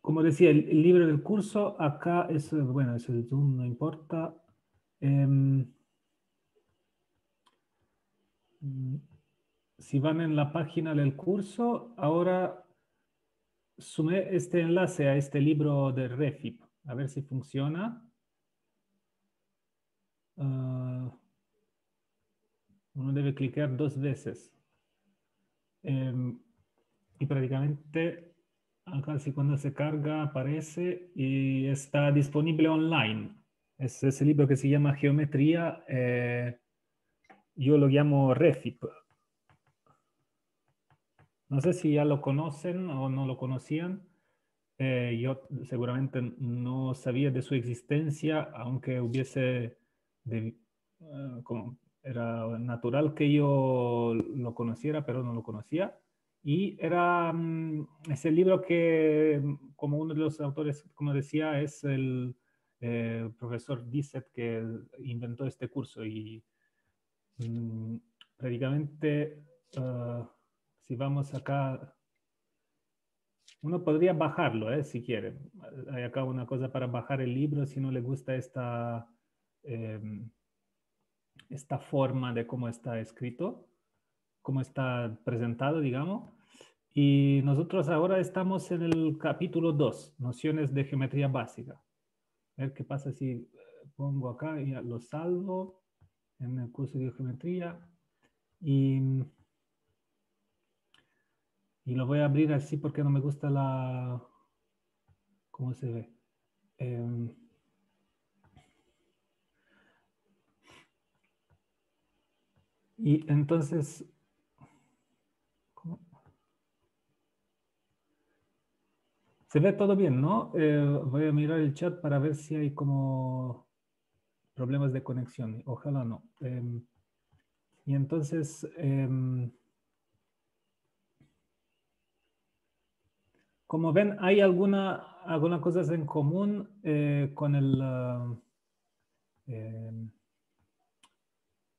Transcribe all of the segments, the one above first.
como decía, el, libro del curso, acá es, bueno, es el Zoom, no importa. Em, si van en la página del curso, ahora sumé este enlace a este libro de Refip, a ver si funciona. Ah, uno debe clicar dos veces. Em, y prácticamente Acá si cuando se carga aparece y está disponible online. Es ese libro que se llama Geometría. Eh, yo lo llamo Refip. No sé si ya lo conocen o no lo conocían. Eh, yo seguramente no sabía de su existencia, aunque hubiese, eh, era natural que yo lo conociera, pero no lo conocía. Y era mm, ese libro que, mm, como uno de los autores, como decía, es el eh, profesor Disset que inventó este curso. Y mm, prácticamente, ah, si vamos acá, uno podría bajarlo, eh, si quiere. Hay acá una cosa para bajar el libro si no le gusta esta, em, esta forma de cómo está escrito como está presentado, digamos. Y nosotros ahora estamos en el capítulo 2, nociones de geometría básica. A ver qué pasa si eh, pongo acá y lo salvo en el curso de geometría. Y, y lo voy a abrir así porque no me gusta la... ¿Cómo se ve? Em, y entonces Se ve todo bien, ¿no? Eh, voy a mirar el chat para ver si hay como problemas de conexión. Ojalá no. Em, y entonces... Em, como ven, hay alguna, algunas cosas en común eh, con el... Ah, em,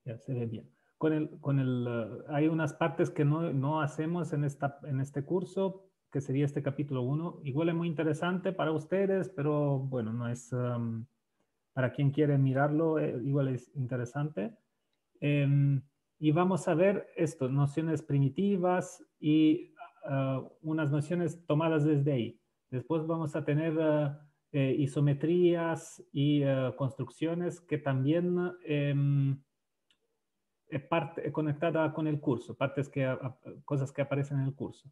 ya se ve bien. Con el, con el, ah, hay unas partes que no, no hacemos en, esta, en este curso, que sería este capítulo 1. Igual es muy interesante para ustedes, pero bueno, no es... Um, para quien quiere mirarlo, eh, igual es interesante. Em, y vamos a ver esto, nociones primitivas y uh, unas nociones tomadas desde ahí. Después vamos a tener uh, eh, isometrías y uh, construcciones que también es em, eh, parte, conectada con el curso, partes que, cosas que aparecen en el curso.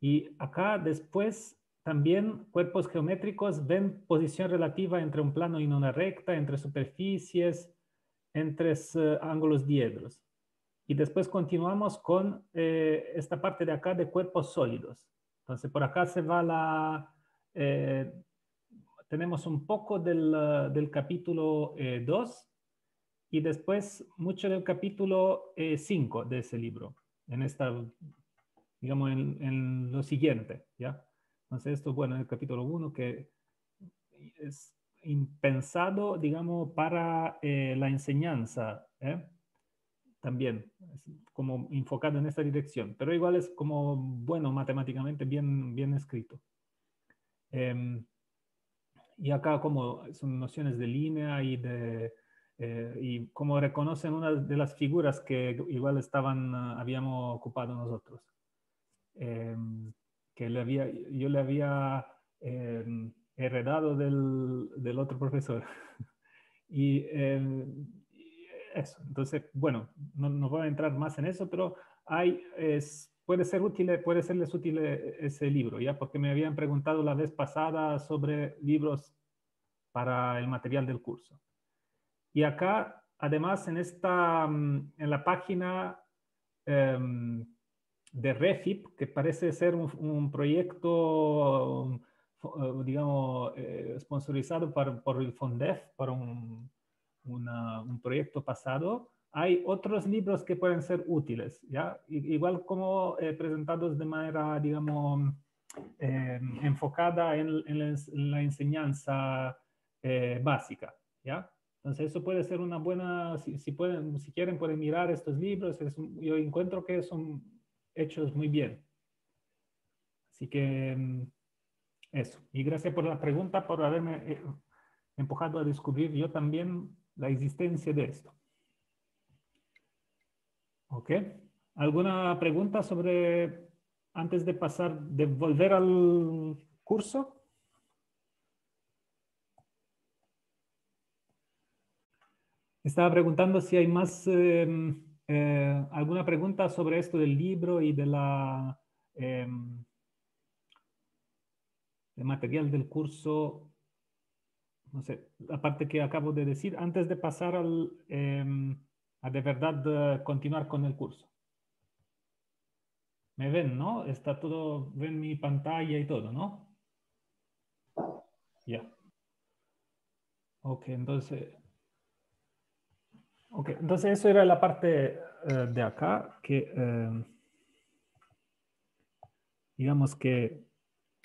Y acá después también cuerpos geométricos ven posición relativa entre un plano y una recta, entre superficies, entre eh, ángulos diedros. Y después continuamos con eh, esta parte de acá de cuerpos sólidos. Entonces por acá se va la... Eh, tenemos un poco del, capítulo 2 y después mucho del capítulo 5 de ese libro, en esta digamos, en, lo siguiente, ¿ya? Entonces, esto, bueno, en el capítulo 1, que es impensado, digamos, para eh, la enseñanza, ¿eh? también, como enfocado en esta dirección, pero igual es como, bueno, matemáticamente bien, bien escrito. Em, y acá como son nociones de línea y de... Eh, y como reconocen una de las figuras que igual estaban, ah, habíamos ocupado nosotros. Em, que le había, yo le había em, heredado del, del, otro profesor. Em, y, eso, entonces, bueno, no, voy a entrar más en eso, pero hay, es, puede, ser útil, puede serles útil eh, ese libro, ¿ya? Porque me habían preguntado la vez pasada sobre libros para el material del curso. Y acá, además, en, esta, mm, en la página de REFIP, que parece ser un, proyecto, eh, digamos, eh, sponsorizado por, por, el FONDEF, por un, un, proyecto pasado, hay otros libros que pueden ser útiles, ¿ya? Igual como eh, presentados de manera, digamos, em, enfocada en, la, enseñanza básica, ¿ya? Entonces eso puede ser una buena, si, pueden, si quieren pueden mirar estos libros, yo encuentro que son hechos muy bien. Así que mm, eso. Y gracias por la pregunta, por haberme eh, empujado a descubrir yo también la existencia de esto. ¿Ok? ¿Alguna pregunta sobre, antes de pasar, de volver al curso? Estaba preguntando si hay más... Em, eh, ¿Alguna pregunta sobre esto del libro y de la em, material del curso? No sé, la parte que acabo de decir, antes de pasar al, em, a de verdad eh, continuar con el curso. Me ven, ¿no? Está todo, ven mi pantalla y todo, ¿no? Ya. Ok, entonces Ok, entonces eso era la parte eh, de acá que, em, digamos que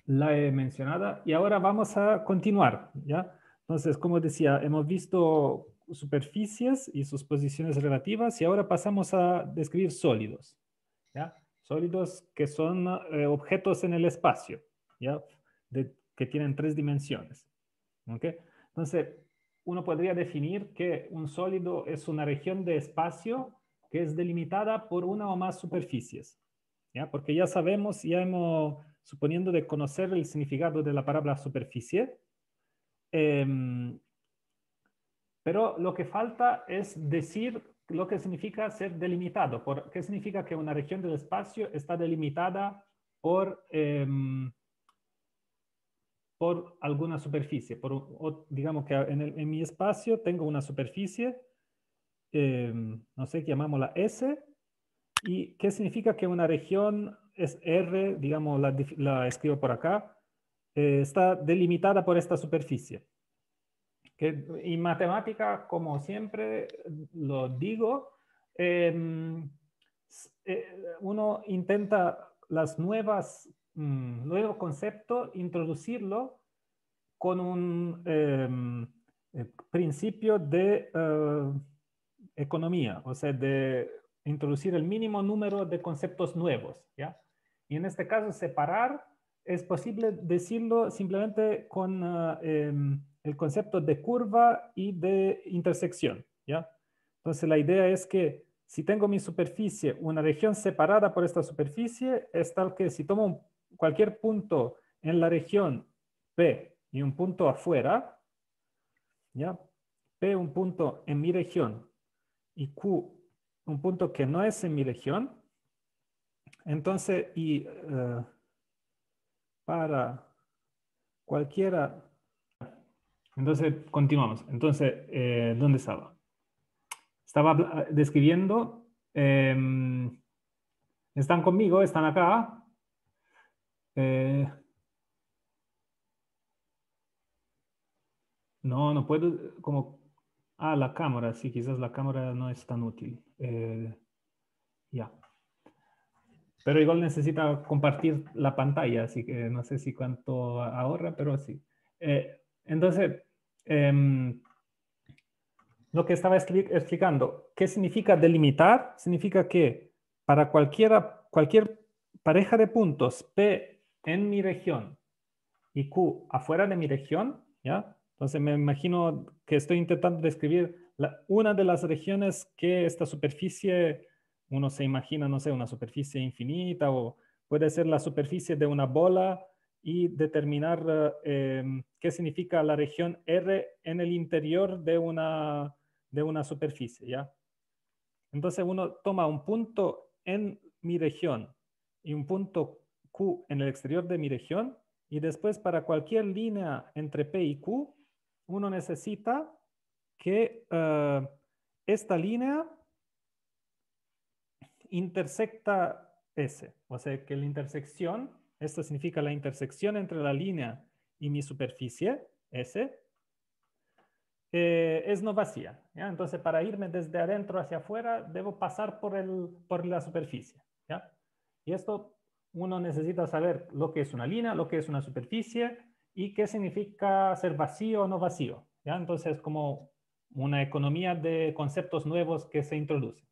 la he mencionada y ahora vamos a continuar, ¿ya? Entonces, como decía, hemos visto superficies y sus posiciones relativas y ahora pasamos a describir sólidos, ¿ya? Sólidos que son eh, objetos en el espacio, ¿ya? que tienen tres dimensiones, ¿ok? Entonces, uno podría definir que un sólido es una región de espacio que es delimitada por una o más superficies. ¿ya? Porque ya sabemos, ya hemos, suponiendo de conocer el significado de la palabra superficie, em, pero lo que falta es decir lo que significa ser delimitado. Por, ¿Qué significa que una región del espacio está delimitada por... Em, por alguna superficie. Por, digamos que en, mi espacio tengo una superficie, eh, no sé, llamámosla S, y qué significa que una región es R, digamos, la, escribo por acá, eh, está delimitada por esta superficie. Que, y matemática, como siempre lo digo, em, eh, uno intenta las nuevas nuevo mm, concepto, introducirlo con un em, eh, principio de eh, economía, o sea, de introducir el mínimo número de conceptos nuevos, ¿ya? Y en este caso, separar es posible decirlo simplemente con eh, em, el concepto de curva y de intersección, ¿ya? Entonces, la idea es que si tengo mi superficie, una región separada por esta superficie, es tal que si tomo cualquier punto en la región P y un punto afuera, ¿ya? P un punto en mi región y Q un punto que no es en mi región, entonces y eh, para cualquiera... Entonces, continuamos. Entonces, eh, ¿dónde estaba? Estaba describiendo... Em, están conmigo, están acá, eh, no, no puedo, como, ah, la cámara, sí, quizás la cámara no es tan útil. Eh, ya. Pero igual necesita compartir la pantalla, así que no sé si cuánto ahorra, pero sí. Eh, entonces, em, lo que estaba explicando, ¿qué significa delimitar? Significa que para cualquiera, cualquier pareja de puntos P en mi región y Q afuera de mi región, ¿ya? Entonces me imagino que estoy intentando describir una de las regiones que esta superficie, uno se imagina, no sé, una superficie infinita o puede ser la superficie de una bola y determinar eh, em, qué significa la región R en el interior de una, de una superficie, ¿ya? Entonces uno toma un punto en mi región y un punto Q en el exterior de mi región y después para cualquier línea entre P y Q, uno necesita que eh, esta línea intersecta S, o sea que la intersección, esto significa la intersección entre la línea y mi superficie, S, eh, es no vacía. Entonces, para irme desde adentro hacia afuera, debo pasar por, el, por la superficie. Y esto uno necesita saber lo que es una línea, lo que es una superficie y qué significa ser vacío o no vacío. ¿ya? Entonces, como una economía de conceptos nuevos que se introducen.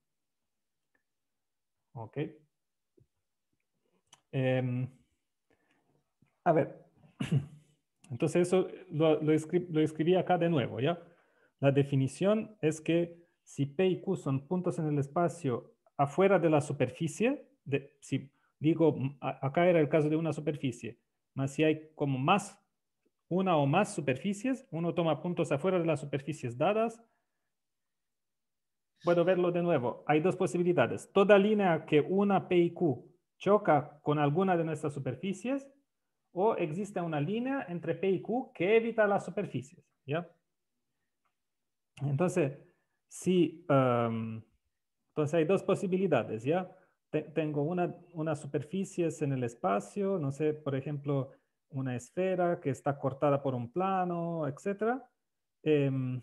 Ok. Em, a ver. Entonces, eso lo, escribí acá de nuevo, ¿ya? La definición es que si P y Q son puntos en el espacio afuera de la superficie, de, si digo, acá era el caso de una superficie, mas si hay como más, una o más superficies, uno toma puntos afuera de las superficies dadas. Puedo verlo de nuevo. Hay dos posibilidades. Toda línea que una P y Q choca con alguna de nuestras superficies o existe una línea entre P y Q que evita las superficies. ¿ya? Entonces, si, em, entonces hay dos posibilidades. ¿ya? tengo una, unas superficies en el espacio, no sé, por ejemplo, una esfera que está cortada por un plano, etc. Em,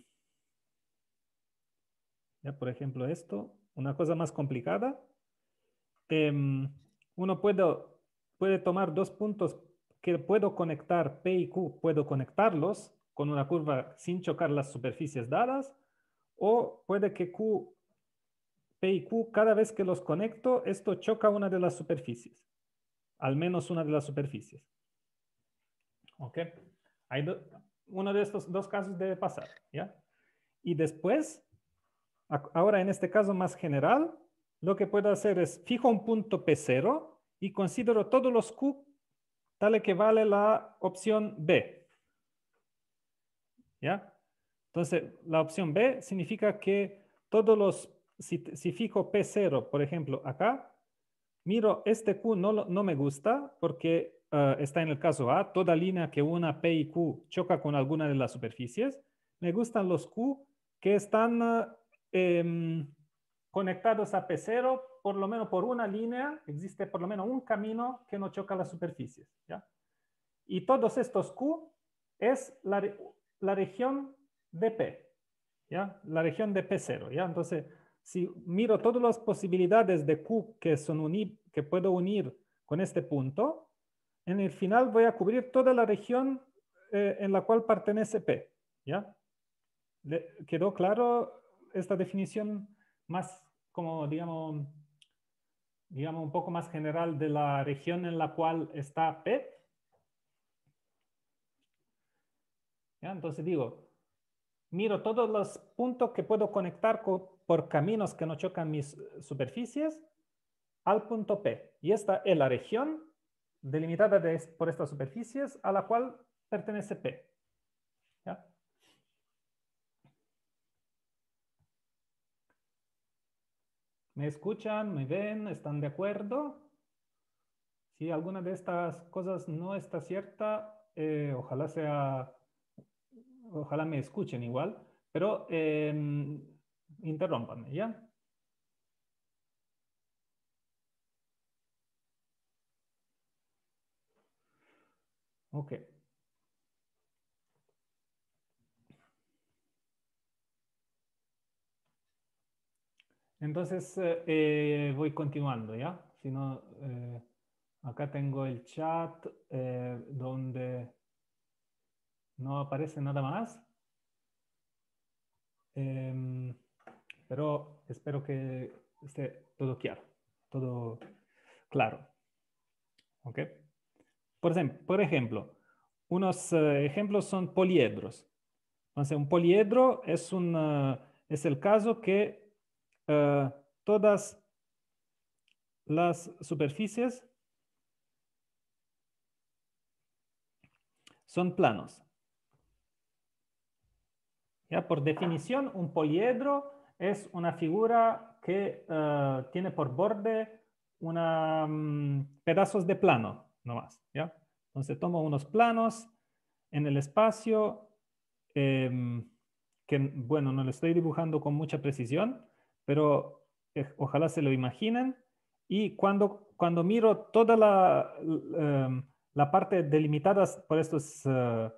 ya, por ejemplo, esto, una cosa más complicada. Em, uno puede, puede tomar dos puntos que puedo conectar P y Q, puedo conectarlos con una curva sin chocar las superficies dadas, o puede que Q y cada vez que los conecto, esto choca una de las superficies. Al menos una de las superficies. ¿Ok? Hay uno de estos dos casos debe pasar, ¿ya? Y después, ahora en este caso más general, lo que puedo hacer es fijo un punto P0 y considero todos los Q tal que vale la opción B. ¿Ya? Entonces, la opción B significa que todos los si, fijo P0, por ejemplo, acá, miro este Q no, no me gusta porque eh, está en el caso A, toda línea que una P y Q choca con alguna de las superficies, me gustan los Q que están eh, em, conectados a P0 por lo menos por una línea, existe por lo menos un camino que no choca las superficies. ¿ya? Y todos estos Q es la, la región de P, ¿ya? la región de P0. ¿ya? Entonces, si miro todas las posibilidades de Q que, son que puedo unir con este punto, en el final voy a cubrir toda la región eh, en la cual pertenece P. ¿Ya? ¿Quedó claro esta definición más como, digamos, digamos, un poco más general de la región en la cual está P? Entonces digo, miro todos los puntos que puedo conectar con, por caminos que no chocan mis eh, superficies al punto P. Y esta es la región delimitada por estas superficies a la cual pertenece P. ¿Me escuchan? ¿Me ven? ¿Están de acuerdo? Si alguna de estas cosas no está cierta, eh, ojalá sea, ojalá me escuchen igual, pero em, interrumpanme, ¿ya? Ok. Entonces, eh, eh, voy continuando, ¿ya? Si no, eh, acá tengo el chat donde no aparece nada más. Em, pero espero que esté todo claro, todo claro. Por ejemplo, unos eh, ejemplos son poliedros. un poliedro es, un, eh, es el caso que eh, todas las superficies son planos. Ya por definición, un poliedro es una figura que eh, tiene por borde una, mm, pedazos de plano, nomás. ¿ya? Entonces tomo unos planos en el espacio, em, que bueno, no lo estoy dibujando con mucha precisión, pero eh, ojalá se lo imaginen. Y cuando, cuando miro toda la, em, la parte delimitada por estos eh,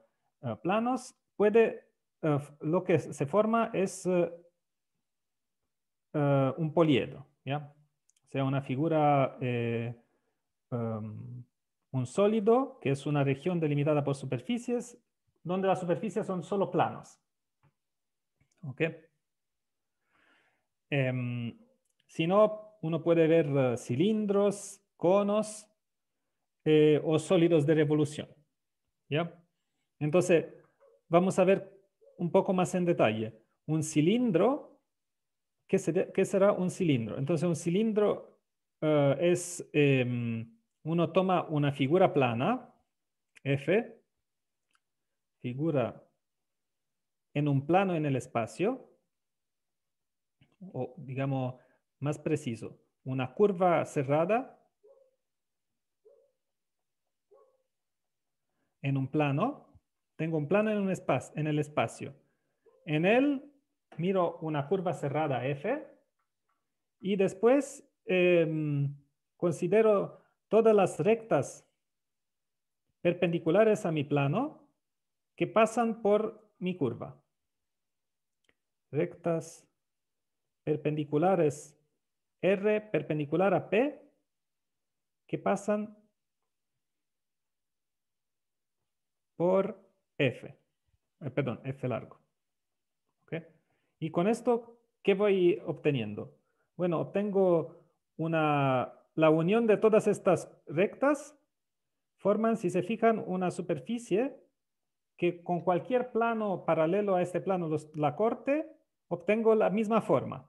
planos, puede, lo que se forma es eh, un poliedro ¿ya? O sea, una figura, eh, em, un sólido, que es una región delimitada por superficies, donde las superficies son solo planos. ¿Ok? Em, si no, uno puede ver eh, cilindros, conos o sólidos de revolución. ¿Ya? Entonces, vamos a ver un poco más en detalle. Un cilindro ¿qué, será, un cilindro? Entonces, un cilindro eh, es, em, uno toma una figura plana, F, figura en un plano en el espacio, o digamos más preciso, una curva cerrada en un plano, tengo un plano en, un espacio, en el espacio. En él miro una curva cerrada F y después em, considero todas las rectas perpendiculares a mi plano que pasan por mi curva. Rectas perpendiculares R perpendicular a P que pasan por F, eh, perdón, F largo. Y con esto, ¿qué voy obteniendo? Bueno, obtengo una, la unión de todas estas rectas forman, si se fijan, una superficie que con cualquier plano paralelo a este plano, la corte, obtengo la misma forma.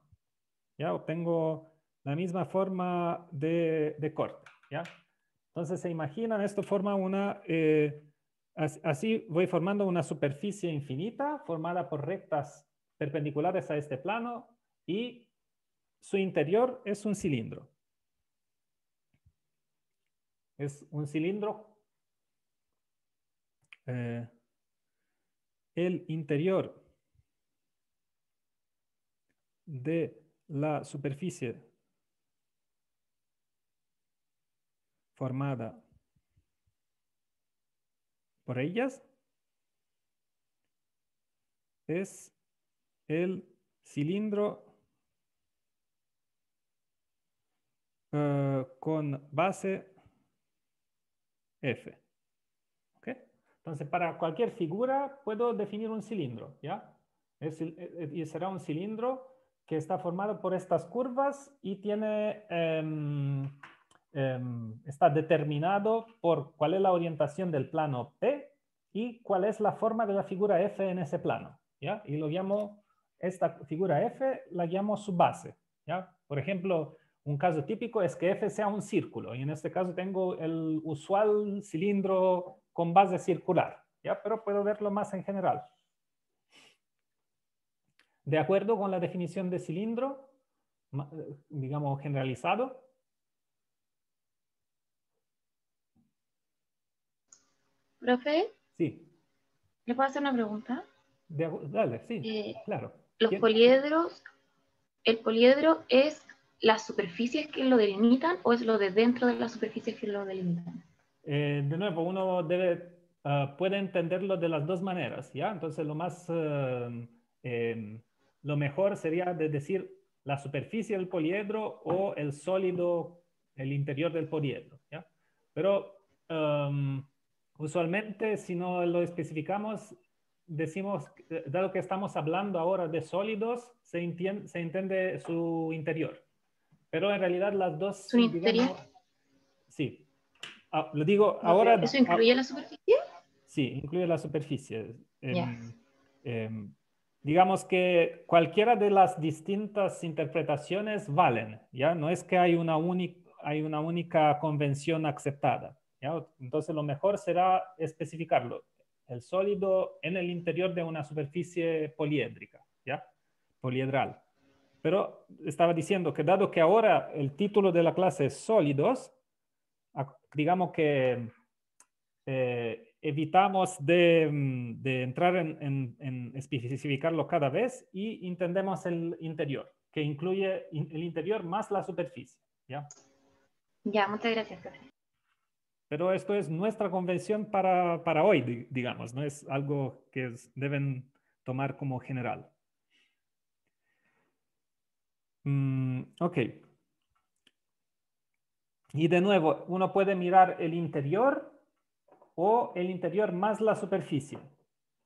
¿Ya? Obtengo la misma forma de, de corte. ¿Ya? Entonces, se imaginan, esto forma una... Eh, así voy formando una superficie infinita formada por rectas perpendiculares a este plano y su interior es un cilindro. Es un cilindro. Eh, el interior de la superficie formada por ellas es el cilindro eh, con base F. Entonces, para cualquier figura puedo definir un cilindro, ¿ya? Eh, y será un cilindro que está formado por estas curvas y tiene, em, em, está determinado por cuál es la orientación del plano P y cuál es la forma de la figura F en ese plano. ¿ya? Y lo llamo esta figura F la llamo su base. ¿ya? Por ejemplo, un caso típico es que F sea un círculo y en este caso tengo el usual cilindro con base circular, ¿ya? pero puedo verlo más en general. De acuerdo con la definición de cilindro, digamos generalizado, ¿Profe? Sí. ¿Le puedo hacer una pregunta? dale, sí, eh, claro. Los poliedros, el poliedro es las superficies que lo delimitan o es lo de dentro de las superficies que lo delimitan. Eh, de nuevo, uno ah, puede entenderlo de las dos maneras, ¿ya? Entonces, lo más, eh, em, lo mejor sería de decir la superficie del poliedro o el sólido, el interior del poliedro, ¿ya? Pero em, usualmente, si no lo especificamos, decimos, dado que estamos hablando ahora de sólidos, se, entiende, se entiende su interior. Pero en realidad las dos... ¿Su interior? Sí. Ah, lo digo ahora... ¿Eso incluye ah, la superficie? Sí, incluye la superficie. Em, em, digamos que cualquiera de las distintas interpretaciones valen, ¿ya? No es que hay una, única, hay una única convención aceptada, ¿ya? Entonces lo mejor será especificarlo el sólido en el interior de una superficie poliédrica, ¿ya? Poliedral. Pero estaba diciendo que dado que ahora el título de la clase es sólidos, digamos que eh, evitamos de, entrar en, especificarlo cada vez y entendemos el interior, que incluye el interior más la superficie. ¿ya? Ya, muchas gracias, pero esto es nuestra convención para, para hoy, digamos, no es algo que deben tomar como general. Mm, ok. Y de nuevo, uno puede mirar el interior o el interior más la superficie.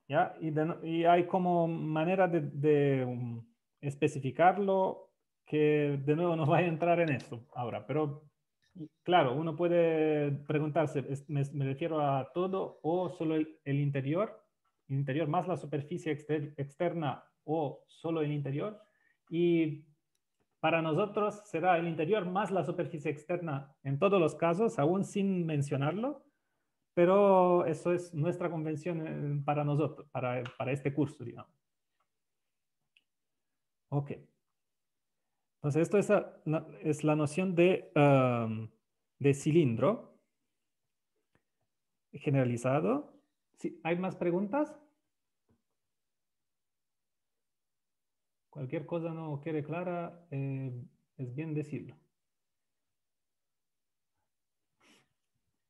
¿ya? Y, hay como manera de, mm, especificarlo que de nuevo no voy a entrar en esto ahora, pero Claro, uno puede preguntarse, ¿me, refiero a todo o solo el, interior? El interior más la superficie externa o solo el interior. Y para nosotros será el interior más la superficie externa en todos los casos, aún sin mencionarlo, pero eso es nuestra convención eh, para nosotros, para, para este curso, digamos. Ok. Entonces, esto es, la noción de, cilindro generalizado. ¿Sí? ¿Hay más preguntas? Cualquier cosa no quede clara, eh, es bien decirlo.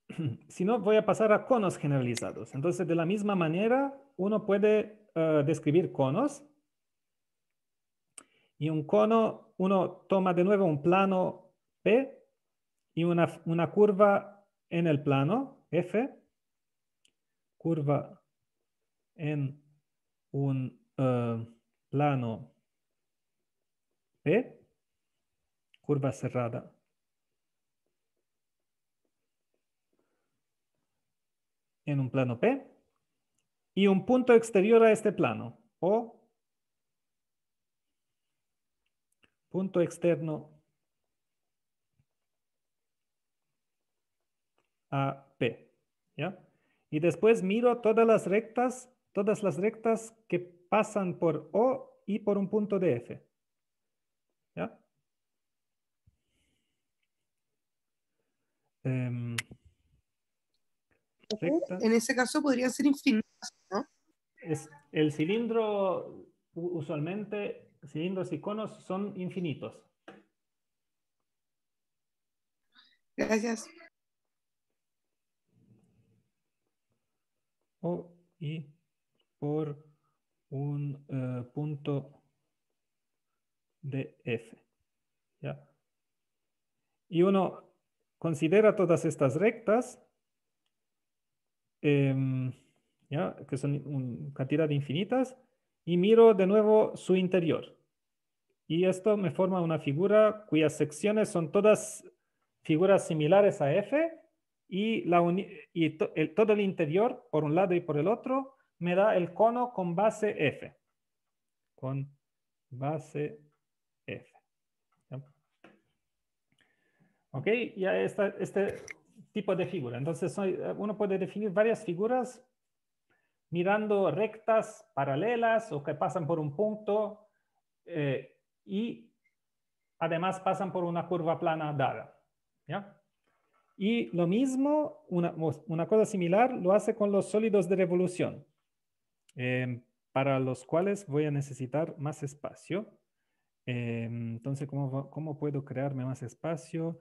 si no, voy a pasar a conos generalizados. Entonces, de la misma manera, uno puede eh, describir conos y un cono, uno toma de nuevo un plano P y una, curva en el plano F, curva en un eh, plano P, curva cerrada. en un plano P y un punto exterior a este plano, O punto externo a P. ¿ya? Y después miro todas las rectas, todas las rectas que pasan por O y por un punto de F. ¿ya? Em, en ese caso podría ser infinito. Es, el cilindro usualmente Cilindros los conos son infinitos. Gracias. O y por un eh, punto de f. Y uno considera todas estas rectas, em, que son una cantidad infinitas, y miro de nuevo su interior. Y esto me forma una figura cuyas secciones son todas figuras similares a F y, todo el interior por un lado y por el otro me da el cono con base F. Con base F. Ok, ya está este tipo de figura. Entonces eh, uno puede definir varias figuras mirando rectas paralelas o que pasan por un punto eh, y además pasan por una curva plana dada. Y lo mismo, una, cosa similar, lo hace con los sólidos de revolución, em, para los cuales voy a necesitar más espacio. Em, entonces, ¿cómo, puedo crearme más espacio?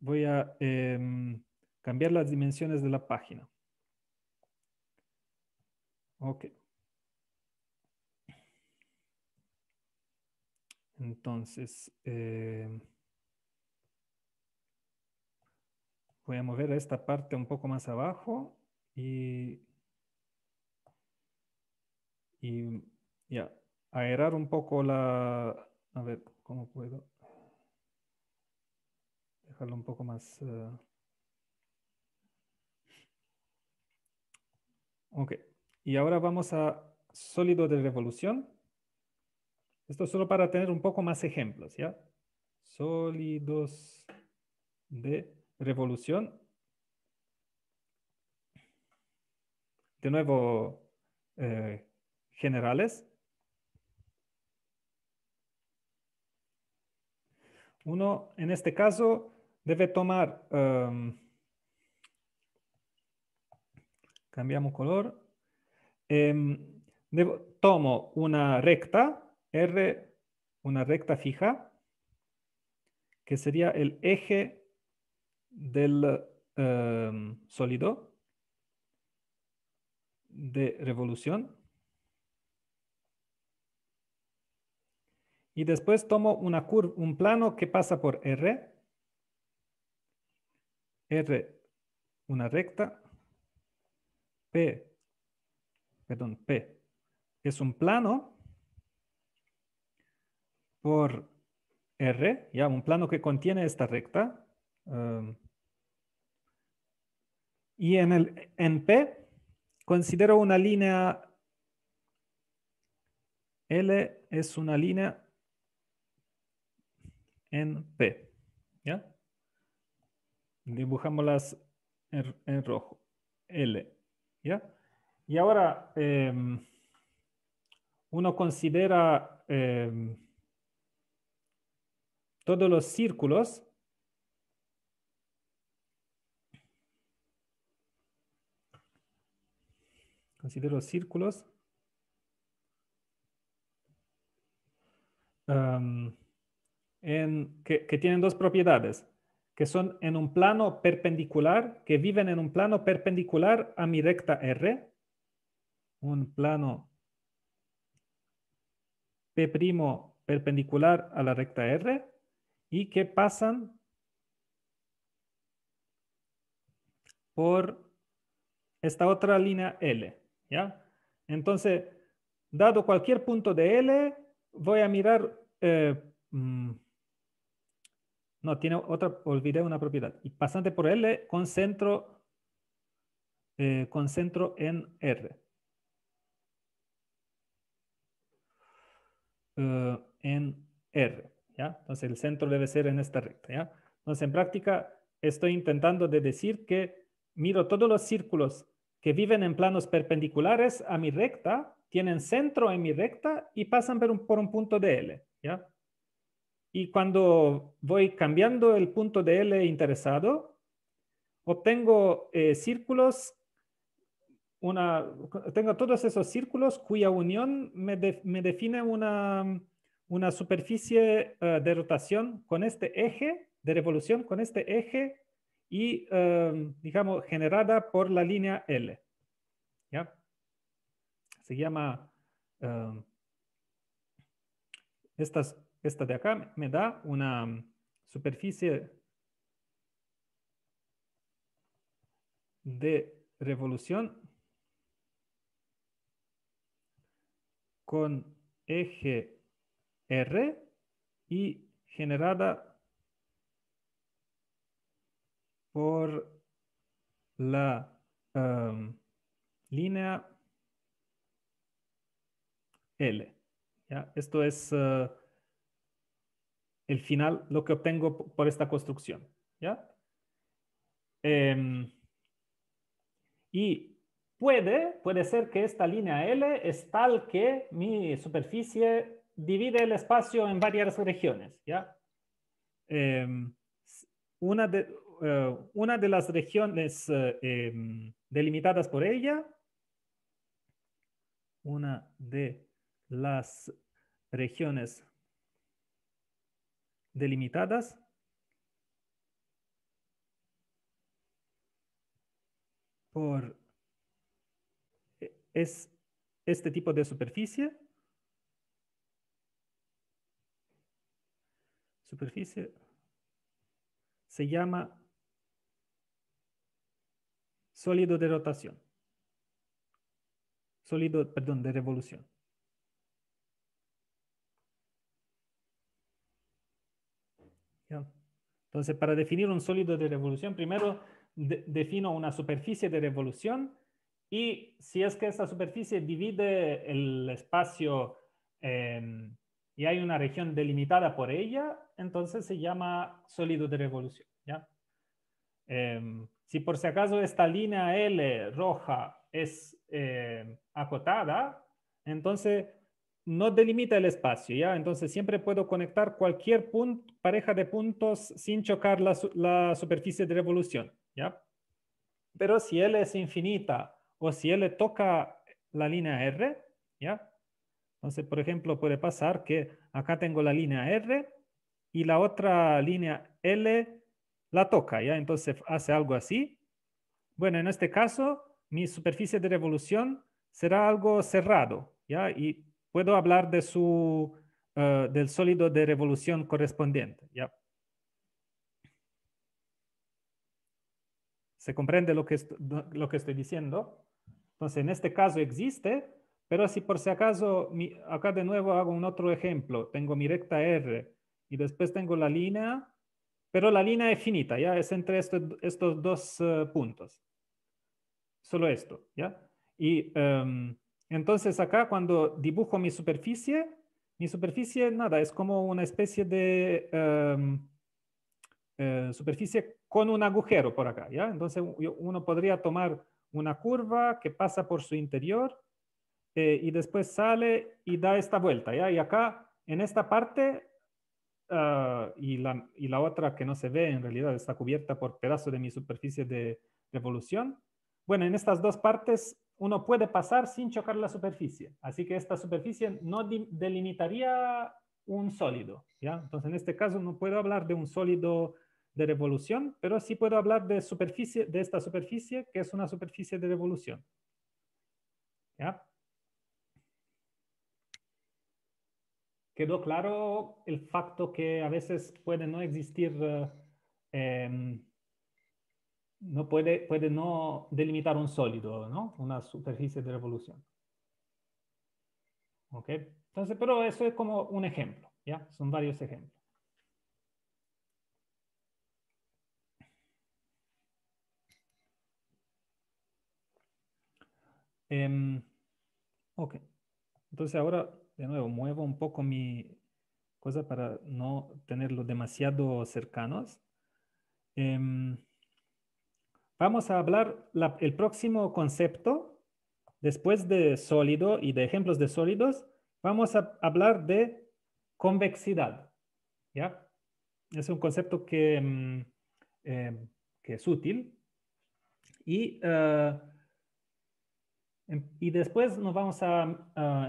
Voy a em, cambiar las dimensiones de la página. Ok. Entonces, eh, voy a mover esta parte un poco más abajo y, ya, aerar un poco la, a ver, ¿cómo puedo? Dejarlo un poco más... Eh, okay. Y ahora vamos a sólidos de revolución. Esto solo para tener un poco más ejemplos, ¿ya? Sólidos de revolución. De nuevo, eh, generales. Uno, en este caso, debe tomar, em, cambiamos color, Em, tomo una recta, R, una recta fija, que sería el eje del em, sólido de revolución. Y después tomo una curva, un plano que pasa por R. R, una recta. P, perdón, P, es un plano por R, ya un plano que contiene esta recta. Um, y en, el, en P considero una línea, L es una línea en P. ¿Ya? Dibujamos las en rojo. L. ¿Ya? Y ahora em, uno considera em, todos los círculos considero círculos. Em, que, tienen dos propiedades, que son en un plano perpendicular, que viven en un plano perpendicular a mi recta R, un plano P' perpendicular a la recta R y que pasan por esta otra línea L. ¿ya? Entonces, dado cualquier punto de L, voy a mirar... Eh, mm, no, tiene otra, olvidé una propiedad. Y pasante por L, centro eh, concentro en R. Eh, en R, ¿ya? Entonces el centro debe ser en esta recta, ¿ya? Entonces en práctica estoy intentando de decir que miro todos los círculos que viven en planos perpendiculares a mi recta, tienen centro en mi recta y pasan por un, punto de L, Y cuando voy cambiando el punto de L interesado, obtengo eh, círculos tengo todos esos círculos cuya unión me, define una, superficie eh, de rotación con este eje, de revolución con este eje y, em, digamos, generada por la línea L. ¿Ya? Se llama, em, esta de acá me da una superficie de revolución con eje R y generada por la em, línea L. ¿ya? Esto es eh, el final, lo que obtengo por esta construcción. ¿ya? Em, y Puede, ser que esta línea L es tal que mi superficie divide el espacio en varias regiones, em, una, de, eh, una de las regiones eh, em, delimitadas por ella, una de las regiones delimitadas por es este tipo de superficie. Superficie se llama sólido de rotación. Sólido, perdón, de revolución. Entonces, para definir un sólido de revolución, primero defino una superficie de revolución y si es que esta superficie divide el espacio em, y hay una región delimitada por ella, entonces se llama sólido de revolución. ¿ya? Em, si por si acaso esta línea L roja es em, acotada, entonces no delimita el espacio, ¿ya? Entonces siempre puedo conectar cualquier punto, pareja de puntos sin chocar la, la, superficie de revolución, ¿ya? Pero si L es infinita o si L toca la línea R, ¿ya? Entonces, por ejemplo, puede pasar que acá tengo la línea R y la otra línea L la toca, ¿ya? Entonces hace algo así. Bueno, en este caso, mi superficie de revolución será algo cerrado, ¿ya? Y puedo hablar de eh, del sólido de revolución correspondiente, ¿ya? ¿Se comprende lo que, lo que estoy diciendo? Entonces, en este caso existe, pero si por si acaso, acá de nuevo hago un otro ejemplo, tengo mi recta R y después tengo la línea, pero la línea es finita, ya es entre estos dos eh, puntos. Solo esto, ¿ya? Y em, entonces acá cuando dibujo mi superficie, mi superficie, nada, es como una especie de em, eh, superficie con un agujero por acá, ¿ya? Entonces uno podría tomar una curva que pasa por su interior eh, y después sale y da esta vuelta, ¿ya? Y acá, en esta parte, ah, y, la, otra que no se ve en realidad, está cubierta por pedazo de mi superficie de revolución. Bueno, en estas dos partes uno puede pasar sin chocar la superficie. Así que esta superficie no delimitaría un sólido, ¿ya? Entonces, en este caso no puedo hablar de un sólido de revolución, pero sí puedo hablar de superficie, de esta superficie, que es una superficie de revolución. ¿Ya? ¿Quedó claro el facto que a veces puede no existir, eh, em, no puede, puede no delimitar un sólido, ¿no? Una superficie de revolución. ¿Ok? Entonces, pero eso es como un ejemplo, ¿ya? Son varios ejemplos. Em, ok. Entonces ahora, de nuevo, muevo un poco mi cosa para no tenerlo demasiado cercanos. Em, vamos a hablar el próximo concepto. Después de sólido y de ejemplos de sólidos, vamos a hablar de convexidad. ¿Ya? Es un concepto que, em, que es útil. Y... Eh, y después nos vamos a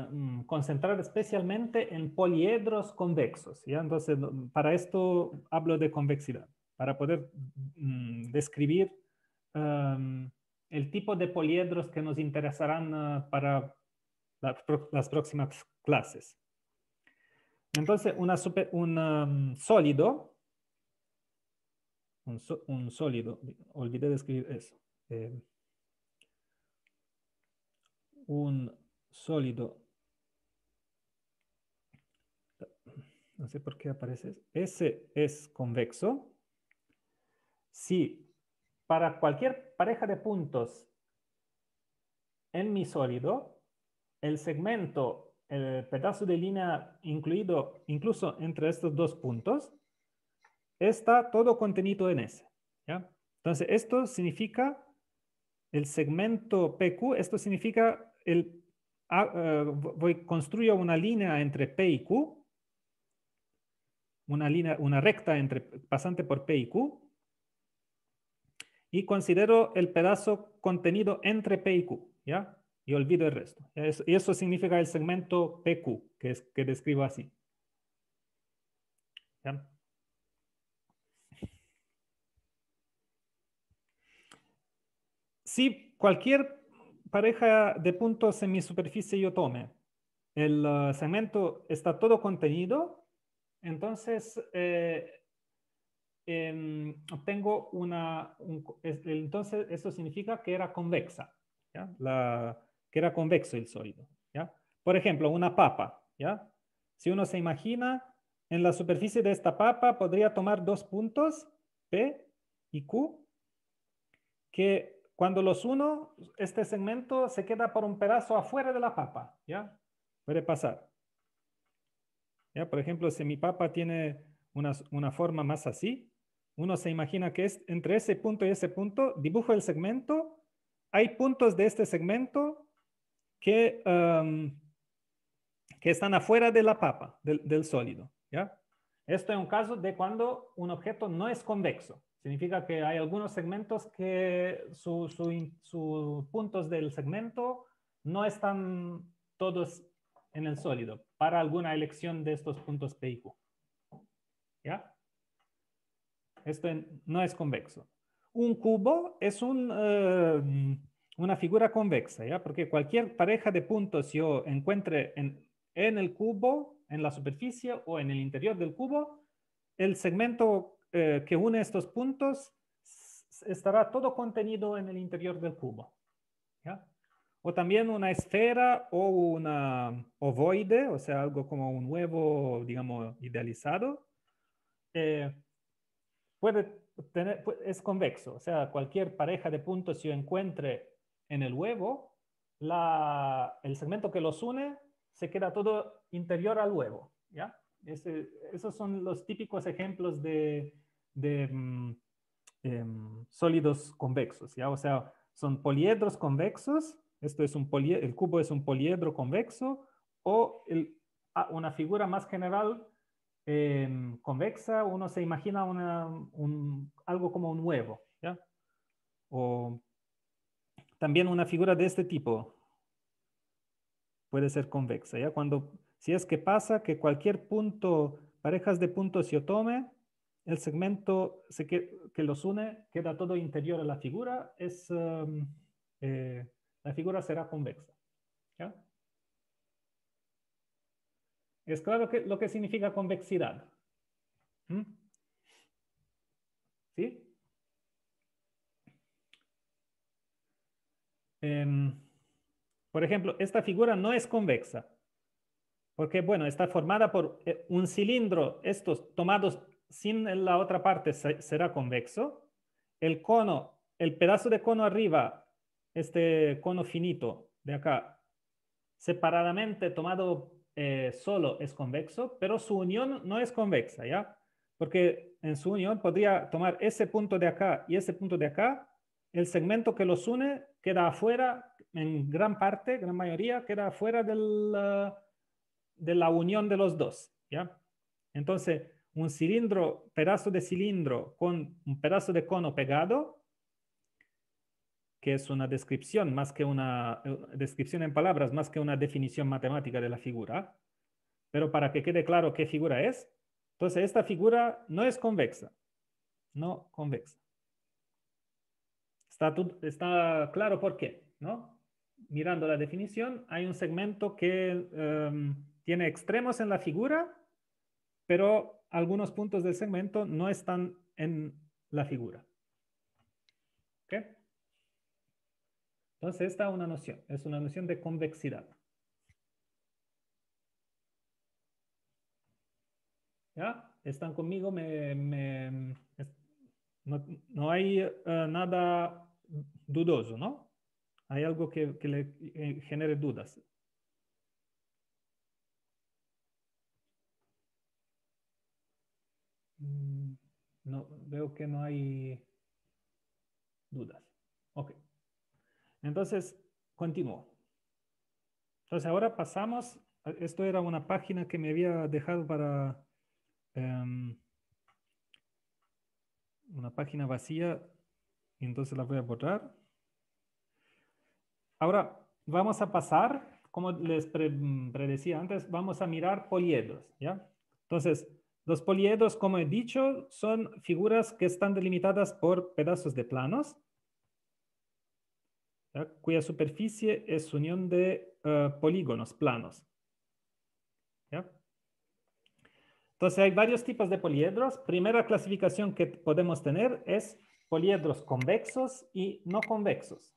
mm, concentrar especialmente en poliedros convexos. ¿ya? Entonces, mm, para esto hablo de convexidad, para poder mm, describir el tipo de poliedros que nos interesarán ah, para las próximas clases. Entonces, un sólido, un, sólido, olvidé describir eso. Eh, un sólido. No sé por qué aparece. S es convexo. Si para cualquier pareja de puntos en mi sólido, el segmento, el pedazo de línea incluido incluso entre estos dos puntos, está todo contenido en ese ¿ya? Entonces, esto significa el segmento PQ, esto significa Ah, eh, voy, construyo una línea entre P y Q, una, línea, una recta entre, pasante por P y Q, y considero el pedazo contenido entre P y Q, ¿ya? Y olvido el resto. y eso significa el segmento PQ, que, que describo así. Si cualquier pareja de puntos en mi superficie yo tome. El uh, segmento está todo contenido, entonces eh, em, obtengo una, entonces eso significa que era convexa, La, que era convexo el sólido. ¿ya? Por ejemplo, una papa, ¿ya? Si uno se imagina, en la superficie de esta papa podría tomar dos puntos, P y Q, que cuando los uno, este segmento se queda por un pedazo afuera de la papa, ¿ya? Puede pasar. ¿Ya? Por ejemplo, si mi papa tiene una, forma más así, uno se imagina que es entre ese punto y ese punto, dibujo el segmento, hay puntos de este segmento que, um, que están afuera de la papa, del, del sólido, ¿ya? Esto es un caso de cuando un objeto no es convexo. Significa que hay algunos segmentos que sus puntos del segmento no están todos en el sólido para alguna elección de estos puntos P y Q. ¿Ya? Esto no es convexo. Un cubo es un, eh, una figura convexa, ¿ya? Porque cualquier pareja de puntos yo encuentre en, en el cubo, en la superficie o en el interior del cubo, el segmento eh, que une estos puntos estará todo contenido en el interior del cubo. O también una esfera o una ovoide, o sea, algo como un huevo, digamos, idealizado. Eh, puede tener, es convexo, o sea, cualquier pareja de puntos que yo encuentre en el huevo, la, el segmento que los une se queda todo interior al huevo. ¿ya? esos son los típicos ejemplos de de mm, em, sólidos convexos, ¿ya? O sea, son poliedros convexos, esto es un el cubo es un poliedro convexo, o ah, una figura más general em, convexa, uno se imagina un, algo como un huevo, O también una figura de este tipo puede ser convexa, ¿ya? Cuando, si es que pasa que cualquier punto, parejas de puntos se tome el segmento que, los une queda todo interior a la figura, es, um, eh, la figura será convexa. ¿ya? Es claro que, lo que significa convexidad. ¿Mm? ¿Sí? Em, por ejemplo, esta figura no es convexa, porque bueno, está formada por eh, un cilindro, estos tomados sin la otra parte será convexo. El cono, el pedazo de cono arriba, este cono finito de acá, separadamente tomado eh, solo es convexo, pero su unión no es convexa, ¿ya? Porque en su unión podría tomar ese punto de acá y ese punto de acá, el segmento que los une queda afuera, en gran parte, gran mayoría, queda afuera del, de la unión de los dos, ¿ya? Entonces, un cilindro, pedazo de cilindro con un pedazo de cono pegado, que es una descripción más que una eh, descripción en palabras, más que una definición matemática de la figura, pero para que quede claro qué figura es, entonces esta figura no es convexa, no convexa. Está, claro por qué, ¿no? Mirando la definición, hay un segmento que em, tiene extremos en la figura, pero algunos puntos del segmento no están en la figura. ¿Okay? Entonces, esta es una noción, es una noción de convexidad. ¿Ya? ¿Están conmigo? no, hay eh, nada dudoso, ¿no? Hay algo que, le eh, genere dudas. Mm, no, veo que no hay dudas. Ok. Entonces, continúo. Entonces, ahora pasamos. Esto era una página que me había dejado para... Em, una página vacía, entonces la voy a borrar. Ahora vamos a pasar, como les predecía antes, vamos a mirar poliedros, ¿ya? Entonces, los poliedros, como he dicho, son figuras que están delimitadas por pedazos de planos, cuya superficie es unión de eh, polígonos planos. Entonces hay varios tipos de poliedros. Primera clasificación que podemos tener es poliedros convexos y no convexos.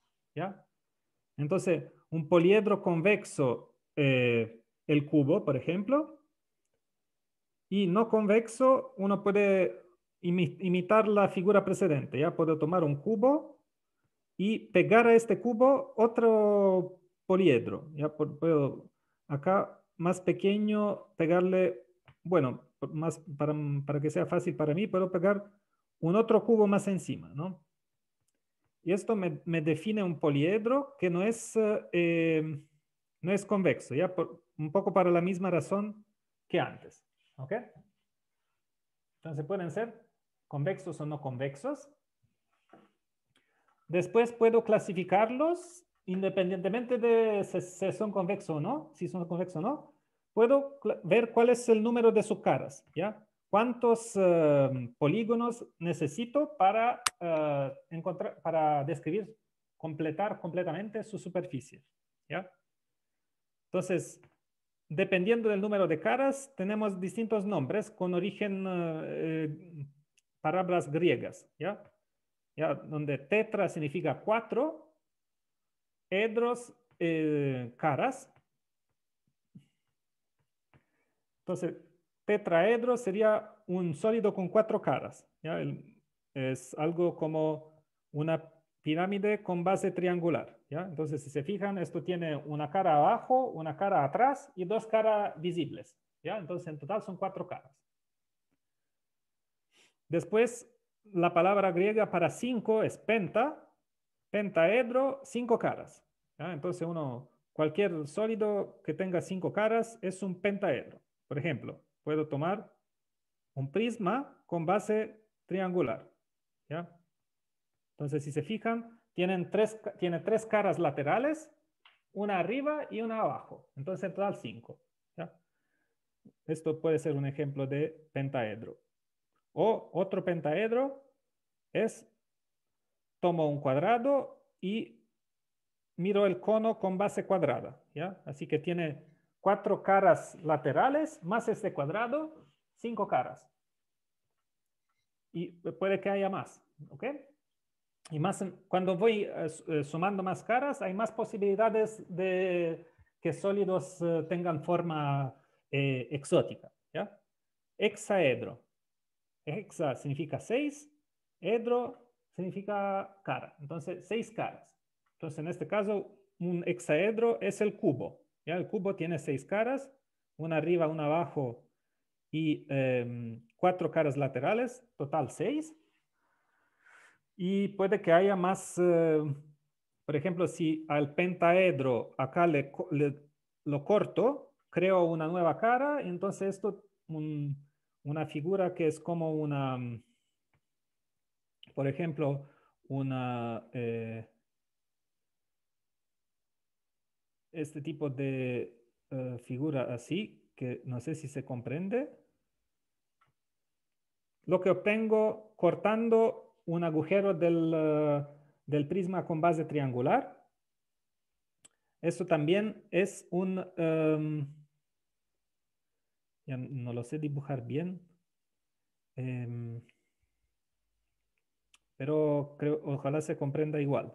Entonces, un poliedro convexo, eh, el cubo, por ejemplo, y no convexo, uno puede imitar la figura precedente. Ya puedo tomar un cubo y pegar a este cubo otro poliedro. Ya puedo acá más pequeño pegarle, bueno, más para, para que sea fácil para mí, puedo pegar un otro cubo más encima, ¿no? Y esto me, define un poliedro que no es, eh, no es convexo, ya un poco para la misma razón que antes. ¿Ok? Entonces pueden ser convexos o no convexos. Después puedo clasificarlos independientemente de si son convexos o no, si son convexos o no. Puedo ver cuál es el número de sus caras, ¿ya? ¿Cuántos eh, polígonos necesito para, eh, encontrar, para describir, completar completamente su superficie? ¿ya? Entonces, Dependiendo del número de caras, tenemos distintos nombres con origen eh, palabras griegas, ¿ya? Donde tetra significa cuatro, edros, eh, caras. Entonces, tetraedro sería un sólido con cuatro caras, es algo como una pirámide con base triangular. ¿ya? Entonces, si se fijan, esto tiene una cara abajo, una cara atrás y dos caras visibles. ¿ya? Entonces, en total son cuatro caras. Después, la palabra griega para cinco es penta, pentaedro, cinco caras. ¿ya? Entonces, uno, cualquier sólido que tenga cinco caras es un pentaedro. Por ejemplo, puedo tomar un prisma con base triangular. ¿ya? Entonces, si se fijan, tienen tres, tiene tres caras laterales, una arriba y una abajo. Entonces, en total, cinco. Esto puede ser un ejemplo de pentaedro. O otro pentaedro es, tomo un cuadrado y miro el cono con base cuadrada. ¿ya? Así que tiene cuatro caras laterales, más este cuadrado, cinco caras. Y puede que haya más. ¿ok? Y más, cuando voy eh, eh, sumando más caras, hay más posibilidades de que sólidos eh, tengan forma exótica. ¿ya? Hexaedro. Hexa significa seis, edro significa cara. Entonces, seis caras. Entonces, en este caso, un hexaedro es el cubo. El cubo tiene seis caras, una arriba, una abajo y em, cuatro caras laterales, total seis. Y puede que haya más, eh, por ejemplo, si al pentaedro acá le, lo corto, creo una nueva cara, entonces esto, una figura que es como una, mm, por ejemplo, una... Eh, este tipo de eh, figura así, que no sé si se comprende. Lo que obtengo cortando un agujero eh, del, prisma con base triangular. Esto también es un... Em, ya no lo sé dibujar bien. Em, pero creo, ojalá se comprenda igual.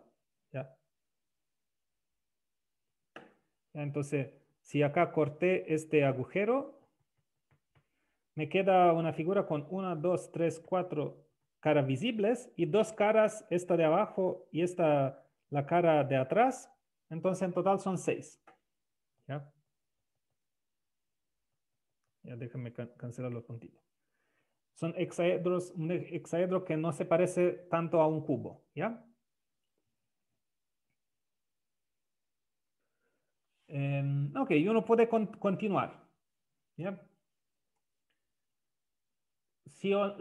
¿ya? Entonces, si acá corté este agujero, me queda una figura con 1, 2, 3, 4, caras visibles y dos caras, esta de abajo y esta, la cara de atrás. Entonces, en total son seis. ¿Ya? Ya déjame cancelar los puntitos. Son hexaedros, un hexaedro que no se parece tanto a un cubo, ¿ya? Um, ok, uno puede continuar, ¿ya?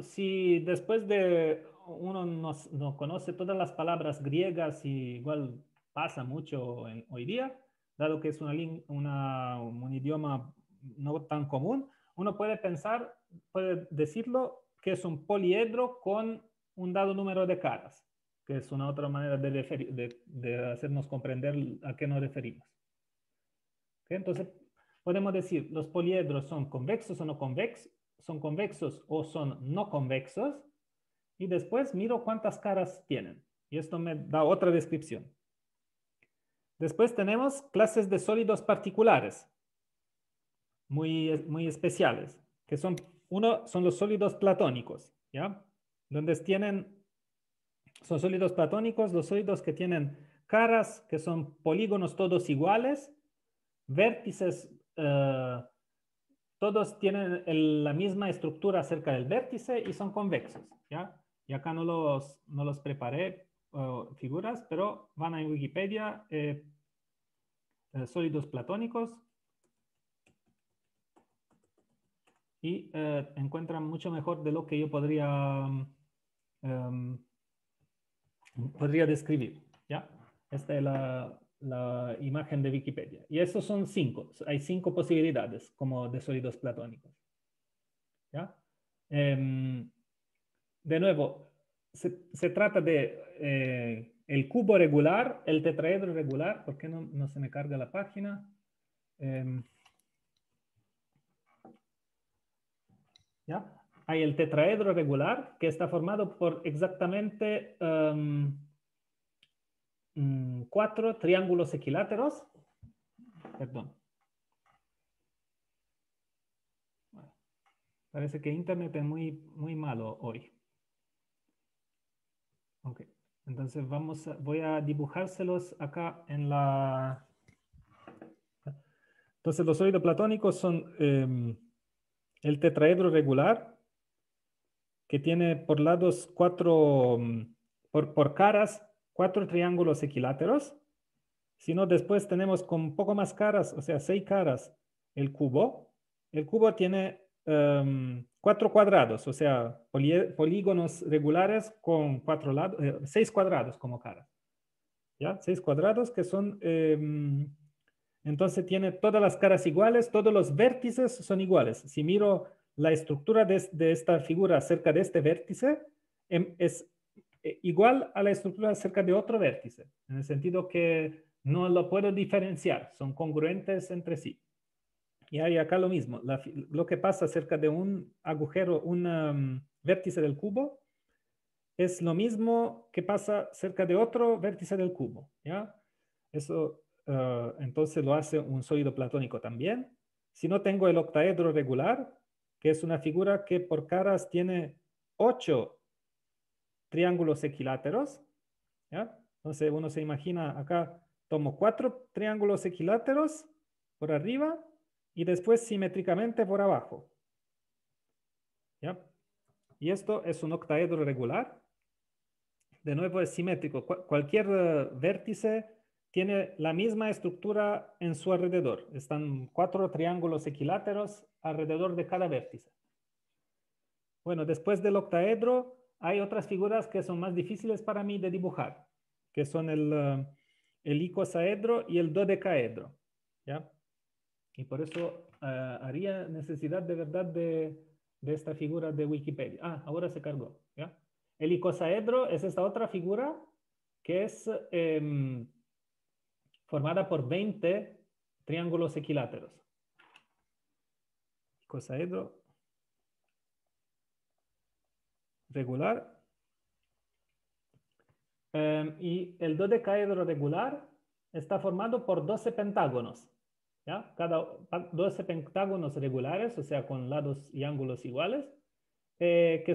si, después de uno no, conoce todas las palabras griegas y igual pasa mucho en, hoy día, dado que es un idioma no tan común, uno puede pensar, puede decirlo, que es un poliedro con un dado número de caras, que es una otra manera de, hacernos comprender a qué nos referimos. Entonces, podemos decir, los poliedros son convexos o no convexos, son convexos o son no convexos. Y después miro cuántas caras tienen. Y esto me da otra descripción. Después tenemos clases de sólidos particulares, muy, muy especiales, que son, uno son los sólidos platónicos, ¿ya? Donde tienen, son sólidos platónicos, los sólidos que tienen caras, que son polígonos todos iguales, vértices eh, todos tienen la misma estructura cerca del vértice y son convexos, ¿ya? Y acá no los, no los preparé figuras, pero van a Wikipedia, eh, eh, sólidos platónicos, y eh, encuentran mucho mejor de lo que yo podría, em, podría describir, ¿ya? Esta es la, la imagen de Wikipedia. Y estos son cinco. Hay cinco posibilidades como de sólidos platónicos. ¿Ya? Em, de nuevo, se, trata de eh, el cubo regular, el tetraedro regular. ¿Por qué no, se me carga la página? Em, Hay el tetraedro regular que está formado por exactamente... Em, Mm, cuatro triángulos equiláteros. Perdón. parece que Internet es muy, muy malo hoy. Ok, entonces vamos voy a dibujárselos acá en la... Entonces los sólidos platónicos son em, el tetraedro regular, que tiene por lados cuatro, em, por, por caras cuatro triángulos equiláteros, sino después tenemos con poco más caras, o sea, seis caras, el cubo. El cubo tiene em, cuatro cuadrados, o sea, polígonos regulares con cuatro lados, eh, seis cuadrados como cara. ¿Ya? Seis cuadrados que son, em, entonces tiene todas las caras iguales, todos los vértices son iguales. Si miro la estructura de, esta figura cerca de este vértice, em, es eh, igual a la estructura cerca de otro vértice, en el sentido que no lo puedo diferenciar, son congruentes entre sí. Y hay acá lo mismo, lo que pasa cerca de un agujero, un um, vértice del cubo, es lo mismo que pasa cerca de otro vértice del cubo, ¿ya? Eso uh, entonces lo hace un sólido platónico también. Si no tengo el octaedro regular, que es una figura que por caras tiene ocho triángulos equiláteros. ¿ya? Entonces uno se imagina acá, tomo cuatro triángulos equiláteros por arriba y después simétricamente por abajo. ¿ya? Y esto es un octaedro regular. De nuevo es simétrico. Cualquier eh, vértice tiene la misma estructura en su alrededor. Están cuatro triángulos equiláteros alrededor de cada vértice. Bueno, después del octaedro hay otras figuras que son más difíciles para mí de dibujar, que son el, eh, icosaedro y el dodecaedro. ¿ya? Y por eso eh, haría necesidad de verdad de, esta figura de Wikipedia. Ah, ahora se cargó. El icosaedro es esta otra figura que es em, formada por 20 triángulos equiláteros. Icosaedro regular. Em, y el dodecaedro regular está formado por 12 pentágonos. ¿ya? Cada 12 pentágonos regulares, o sea, con lados y ángulos iguales, eh, que,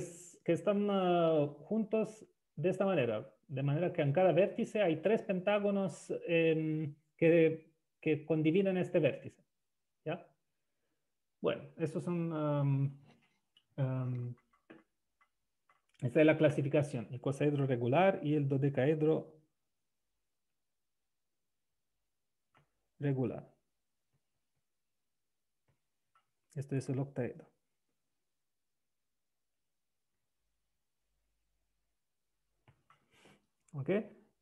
están ah, juntos de esta manera. De manera que en cada vértice hay tres pentágonos em, que, condividen este vértice. Bueno, esos son... Esta es la clasificación, el cosaedro regular y el dodecaedro regular. esto es el octaedro. ¿Ok?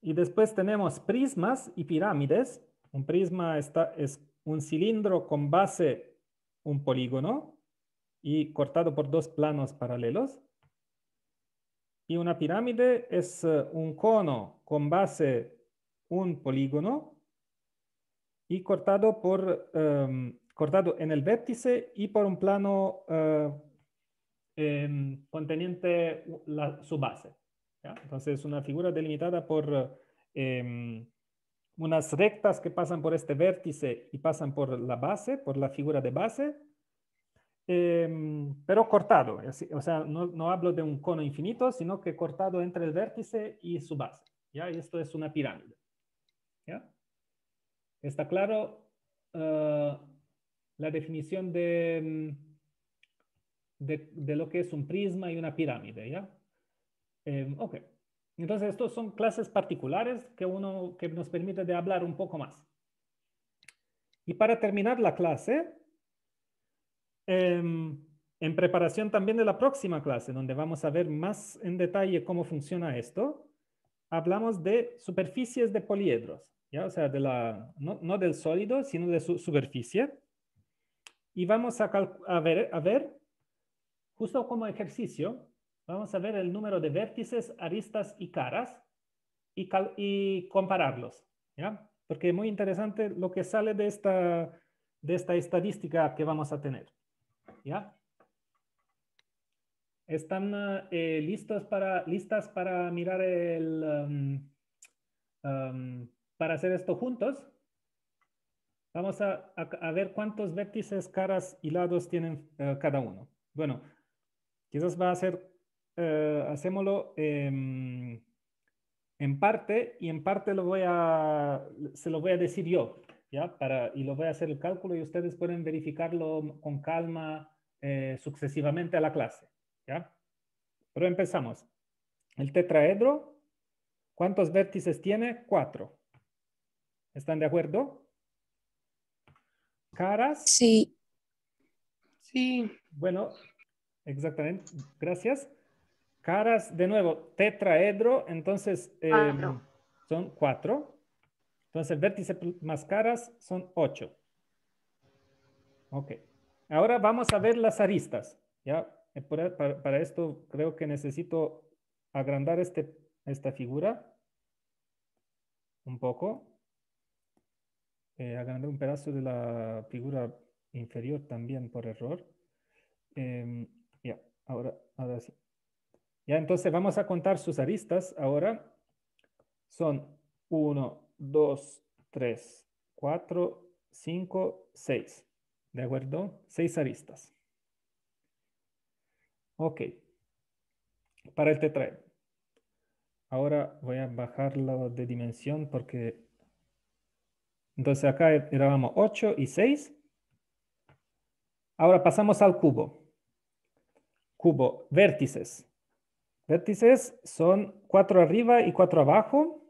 Y después tenemos prismas y pirámides. Un prisma está, es un cilindro con base un polígono y cortado por dos planos paralelos. Y una pirámide es eh, un cono con base un polígono y cortado, por, em, cortado en el vértice y por un plano eh, em, conteniente la, su base. Entonces es una figura delimitada por em, unas rectas que pasan por este vértice y pasan por la base, por la figura de base, Em, pero cortado, o sea, no, hablo de un cono infinito, sino que cortado entre el vértice y su base. ¿ya? Esto es una pirámide. ¿ya? ¿Está claro ah, la definición mm, de, de, lo que es un prisma y una pirámide? ¿ya? Em, ok, entonces estos son clases particulares que, uno, que nos permite de hablar un poco más. Y para terminar la clase, Em, en preparación también de la próxima clase, donde vamos a ver más en detalle cómo funciona esto, hablamos de superficies de poliedros, ¿ya? o sea, de la, no, del sólido, sino de su superficie. Y vamos a, ver, a ver, justo como ejercicio, vamos a ver el número de vértices, aristas y caras y, y compararlos, ¿ya? porque es muy interesante lo que sale de esta, de esta estadística que vamos a tener. ¿ya? ¿Están eh, listos para, listas para mirar el, um, um, para hacer esto juntos? Vamos a, ver cuántos vértices, caras y lados tienen eh, cada uno. Bueno, quizás va a ser, eh, hacémoslo en parte y en parte lo voy a, se lo voy a decir yo, ¿ya? Para, y lo voy a hacer el cálculo y ustedes pueden verificarlo con calma, eh, sucesivamente a la clase. ¿ya? Pero empezamos. El tetraedro, ¿cuántos vértices tiene? Cuatro. ¿Están de acuerdo? ¿Caras? Sí. Sí. Bueno, exactamente. Gracias. Caras, de nuevo, tetraedro, entonces eh, son cuatro. Entonces, vértices más caras son ocho. Ok. Ahora vamos a ver las aristas. ¿ya? Eh, e, para, esto creo que necesito agrandar este, esta figura un poco. Eh, agrandé un pedazo de la figura inferior también por error. Em, ya, ahora, ahora Ya, entonces vamos a contar sus aristas ahora. Son 1, 2, 3, 4, 5, 6. ¿De acuerdo? Seis aristas. Ok. Para el tetraedro. Ahora voy a bajarlo de dimensión porque... Entonces acá éramos 8 y 6. Ahora pasamos al cubo. Cubo, vértices. Vértices son 4 arriba y 4 abajo.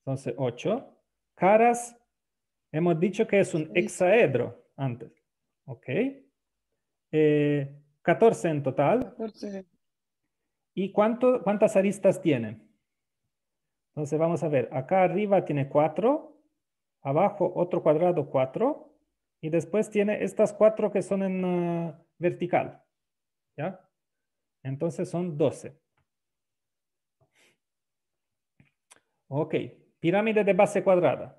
Entonces 8. Caras, hemos dicho que es un hexaedro antes. Ok. 14 eh, en total. 14. ¿Y cuánto, cuántas aristas tiene? Entonces vamos a ver, acá arriba tiene 4, abajo otro cuadrado 4, y después tiene estas 4 que son en ah, vertical. ¿Ya? Entonces son 12. Ok, pirámide de base cuadrada.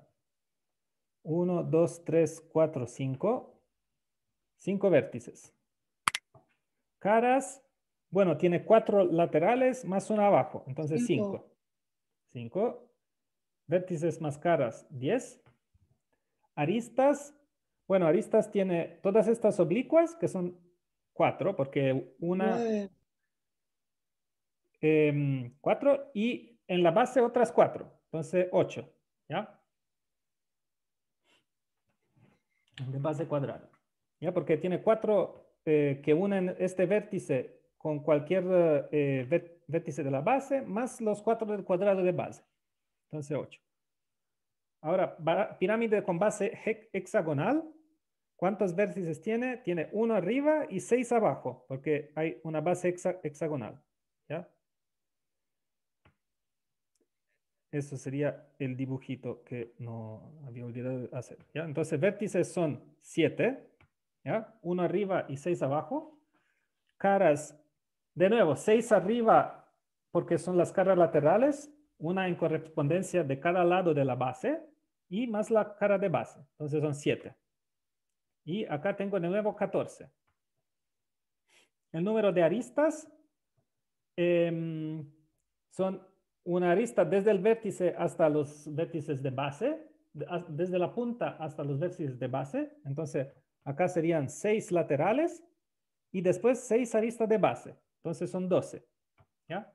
1, 2, 3, 4, 5. 5 vértices. Caras, bueno, tiene 4 laterales más una abajo, entonces 5. 5. Vértices más caras, 10. Aristas, bueno, aristas tiene todas estas oblicuas que son 4, porque una... 4 em, y en la base otras 4, entonces 8, ¿ya? de base cuadrada. ¿Ya? Porque tiene cuatro eh, que unen este vértice con cualquier eh, vértice de la base, más los cuatro del cuadrado de base. Entonces, ocho. Ahora, pirámide con base hexagonal, ¿cuántos vértices tiene? Tiene uno arriba y seis abajo, porque hay una base hexagonal. ¿Ya? Eso sería el dibujito que no había olvidado hacer. ¿ya? Entonces, vértices son 7, ¿ya? uno arriba y seis abajo. Caras, de nuevo, seis arriba porque son las caras laterales, una en correspondencia de cada lado de la base y más la cara de base. Entonces son siete. Y acá tengo de nuevo 14. El número de aristas em, son una arista desde el vértice hasta los vértices de base, desde la punta hasta los vértices de base. Entonces, acá serían seis laterales y después seis aristas de base. Entonces son doce. ¿Ya?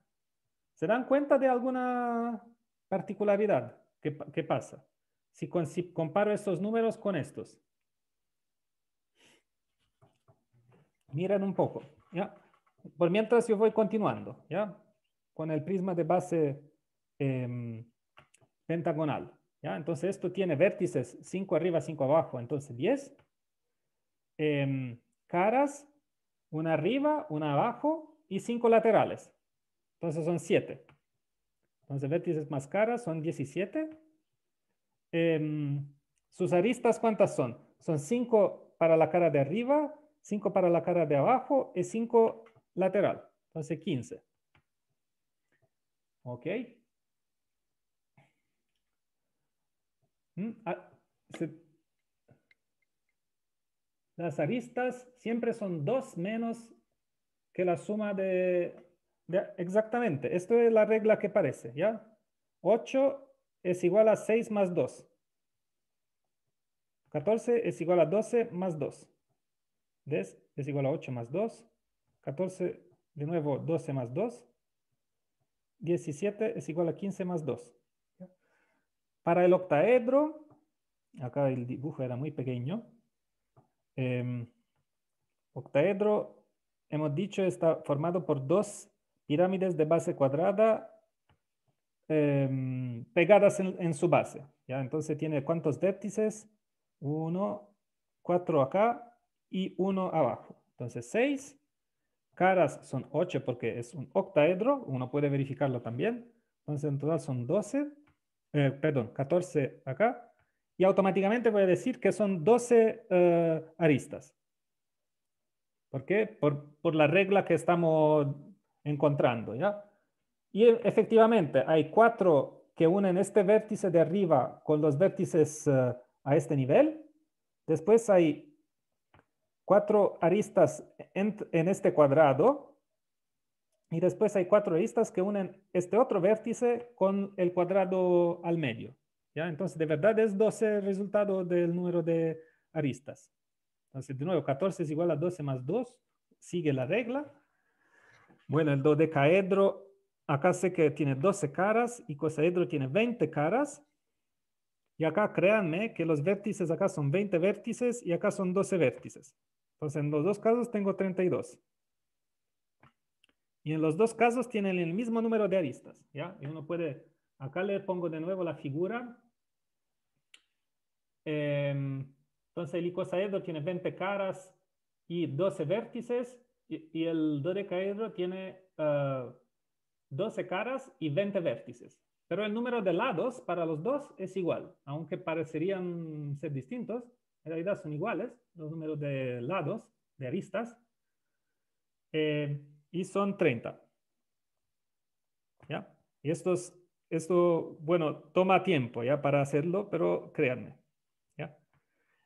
¿Se dan cuenta de alguna particularidad ¿Qué pasa? Si, con, si comparo estos números con estos. Miren un poco. ¿ya? Por mientras yo voy continuando. ¿ya? con el prisma de base em, pentagonal. ¿ya? Entonces esto tiene vértices 5 arriba, 5 abajo, entonces 10. Em, caras, una arriba, una abajo y 5 laterales. Entonces son 7. Entonces vértices más caras son 17. Em, sus aristas, ¿cuántas son? Son 5 para la cara de arriba, 5 para la cara de abajo y 5 lateral. Entonces 15. ¿Ok? Mm, ah, las aristas siempre son 2 menos que la suma de, Exactamente, esto es la regla que parece, ¿ya? 8 es igual a 6 más 2. 14 es igual a 12 más 2. 10 es igual a 8 más 2. 14, de nuevo, 12 más 2. 17 es igual a 15 más 2. Para el octaedro, acá el dibujo era muy pequeño, em, octaedro, hemos dicho, está formado por dos pirámides de base cuadrada em, pegadas en, en, su base. ¿ya? Entonces tiene cuántos vértices? Uno, cuatro acá y uno abajo. Entonces seis caras son 8 porque es un octaedro, uno puede verificarlo también. Entonces en total son 12, eh, perdón, 14 acá. Y automáticamente voy a decir que son 12 eh, aristas. ¿Por qué? Por, la regla que estamos encontrando, ¿ya? Y efectivamente hay 4 que unen este vértice de arriba con los vértices eh, a este nivel. Después hay cuatro aristas en, este cuadrado y después hay cuatro aristas que unen este otro vértice con el cuadrado al medio. ¿ya? Entonces, de verdad es 12 el resultado del número de aristas. Entonces, de nuevo, 14 es igual a 12 más 2. Sigue la regla. Bueno, el dodecaedro acá sé que tiene 12 caras y cosaedro tiene 20 caras. Y acá créanme que los vértices acá son 20 vértices y acá son 12 vértices. Entonces en los dos casos tengo 32. Y en los dos casos tienen el mismo número de aristas. ¿ya? uno puede, acá le pongo de nuevo la figura. Em, entonces el icosaedro tiene 20 caras y 12 vértices y, el dodecaedro tiene 12 ah, caras y 20 vértices. Pero el número de lados para los dos es igual, aunque parecerían ser distintos, en realidad son iguales los números de lados, de aristas, eh, y son 30. ¿Ya? Y esto, bueno, toma tiempo ya para hacerlo, pero créanme. ¿Ya?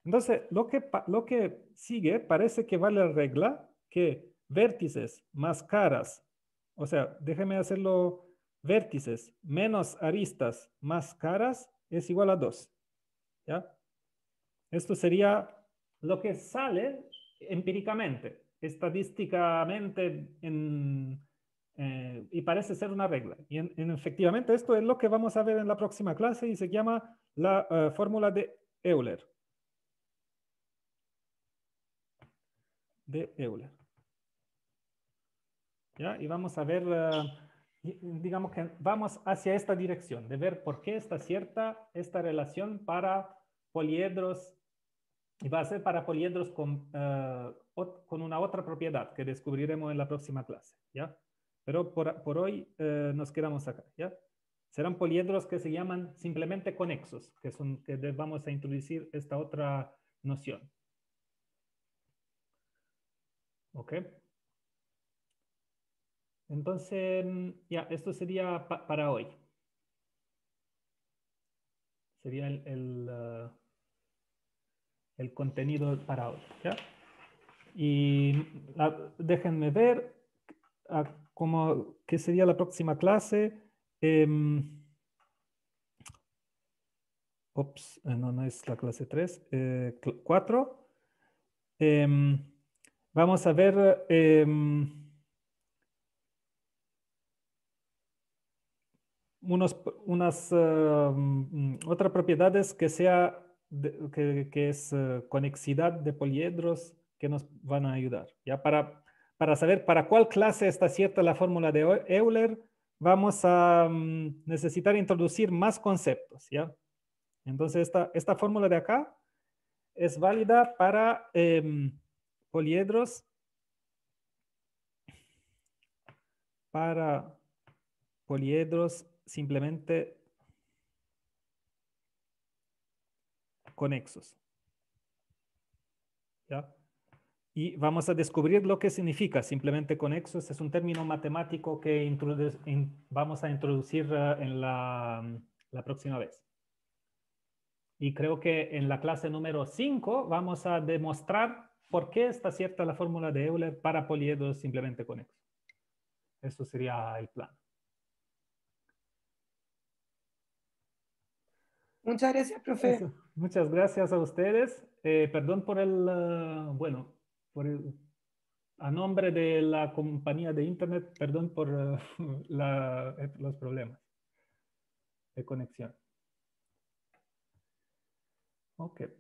Entonces, lo que, lo que sigue parece que vale la regla que vértices más caras, o sea, déjeme hacerlo vértices menos aristas más caras es igual a 2. ¿Ya? Esto sería lo que sale empíricamente, estadísticamente, en, eh, y parece ser una regla. Y en, efectivamente esto es lo que vamos a ver en la próxima clase y se llama la eh, fórmula de Euler. De Euler. ¿Ya? Y vamos a ver... Eh, digamos que vamos hacia esta dirección, de ver por qué está cierta esta relación para poliedros, y va a ser para poliedros con, eh, con una otra propiedad que descubriremos en la próxima clase, ¿ya? Pero por, por hoy eh, nos quedamos acá, ¿ya? Serán poliedros que se llaman simplemente conexos, que son que vamos a introducir esta otra noción. ¿Ok? Entonces, ya, esto sería para hoy. Sería el, uh, el, contenido para hoy. ¿ya? Y déjenme ver cómo, qué sería la próxima clase. Em, ah, no, no es la clase 3, eh, em, vamos a ver... Em, unos, unas, eh, mm, otras propiedades que sea, que, es eh, conexidad de poliedros que nos van a ayudar. Ya para, para saber para cuál clase está cierta la fórmula de Euler, vamos a mm, necesitar introducir más conceptos, ¿ya? Entonces, esta, esta fórmula de acá es válida para em, poliedros, para poliedros simplemente conexos. ¿Ya? Y vamos a descubrir lo que significa simplemente conexos. Es un término matemático que vamos a introducir eh, en mm, la, próxima vez. Y creo que en la clase número 5 vamos a demostrar por qué está cierta la fórmula de Euler para poliedros simplemente conexos. Eso sería el plan. Muchas gracias, profe. Muchas gracias a ustedes. Eh, perdón por el, ah, bueno, por a nombre de la compañía de Internet, perdón por ah, eh, los problemas de conexión. Okay.